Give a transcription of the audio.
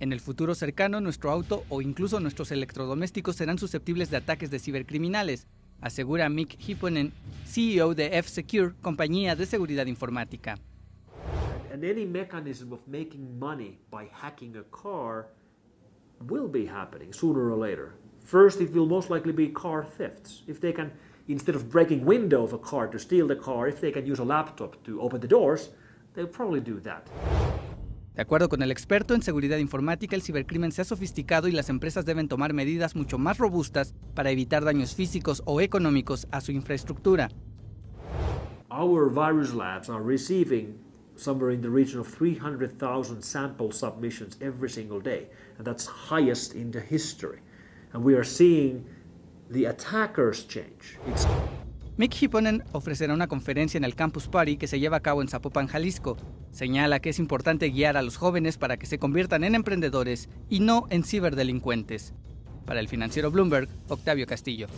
En el futuro cercano, nuestro auto o incluso nuestros electrodomésticos serán susceptibles de ataques de cibercriminales, asegura Mick Hipponen, CEO de F-Secure, compañía de seguridad informática. And any mechanism of making money by hacking a car will be happening sooner or later. First, it will most likely be car thefts. If they can, instead of breaking window of a car to steal the car, if they can use a laptop to open the doors, they'll probably do that. De acuerdo con el experto en seguridad informática, el cibercrimen se ha sofisticado y las empresas deben tomar medidas mucho más robustas para evitar daños físicos o económicos a su infraestructura. Our virus labs are receiving somewhere in the region of 300,000 sample submissions every single day, and that's highest in the history. And we are seeing the attackers change. It's Mick Hipponen ofrecerá una conferencia en el Campus Party que se lleva a cabo en Zapopan, Jalisco. Señala que es importante guiar a los jóvenes para que se conviertan en emprendedores y no en ciberdelincuentes. Para el financiero Bloomberg, Octavio Castillo.